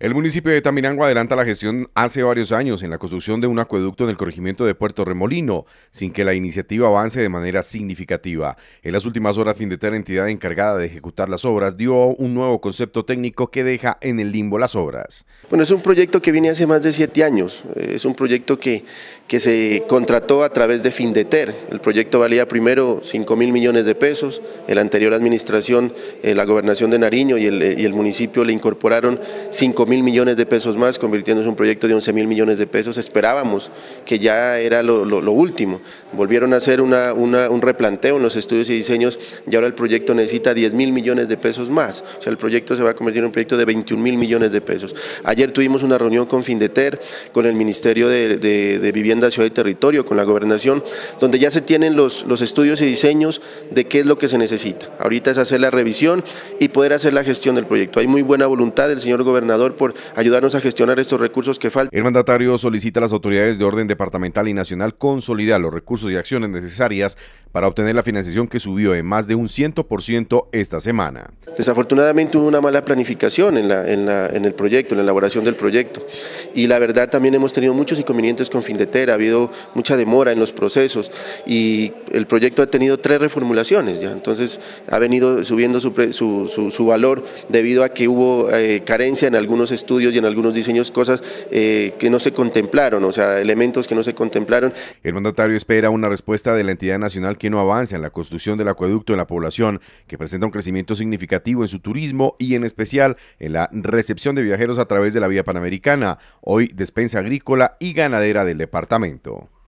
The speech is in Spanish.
El municipio de Tamirango adelanta la gestión hace varios años en la construcción de un acueducto en el corregimiento de Puerto Remolino, sin que la iniciativa avance de manera significativa. En las últimas horas, Findeter, entidad encargada de ejecutar las obras, dio un nuevo concepto técnico que deja en el limbo las obras. Bueno, es un proyecto que viene hace más de siete años. Eh, es un proyecto que, que se contrató a través de Findeter. El proyecto valía primero 5 mil millones de pesos. En la anterior administración, eh, la gobernación de Nariño y el, eh, municipio le incorporaron 5 mil millones de pesos más, convirtiéndose en un proyecto de 11 mil millones de pesos. Esperábamos que ya era lo, último. Volvieron a hacer una, un replanteo en los estudios y diseños y ahora el proyecto necesita 10 mil millones de pesos más. O sea, el proyecto se va a convertir en un proyecto de 21 mil millones de pesos. Ayer tuvimos una reunión con Findeter, con el Ministerio de, Vivienda, Ciudad y Territorio, con la Gobernación, donde ya se tienen los estudios y diseños de qué es lo que se necesita. Ahorita es hacer la revisión y poder hacer la gestión del proyecto. Hay muy buena voluntad del señor gobernador por ayudarnos a gestionar estos recursos que faltan. El mandatario solicita a las autoridades de orden departamental y nacional consolidar los recursos y acciones necesarias para obtener la financiación que subió en más de un 100% esta semana. Desafortunadamente hubo una mala planificación en, la, en, el proyecto, en la elaboración del proyecto y la verdad también hemos tenido muchos inconvenientes con Findetera, ha habido mucha demora en los procesos y el proyecto ha tenido tres reformulaciones ya, entonces ha venido subiendo su, valor debido a que hubo eh, carencia en algunos estudios y en algunos diseños, cosas eh, que no se contemplaron, o sea, elementos que no se contemplaron. El mandatario espera una respuesta de la entidad nacional que que no avanza en la construcción del acueducto en la población, que presenta un crecimiento significativo en su turismo y en especial en la recepción de viajeros a través de la vía panamericana, hoy despensa agrícola y ganadera del departamento.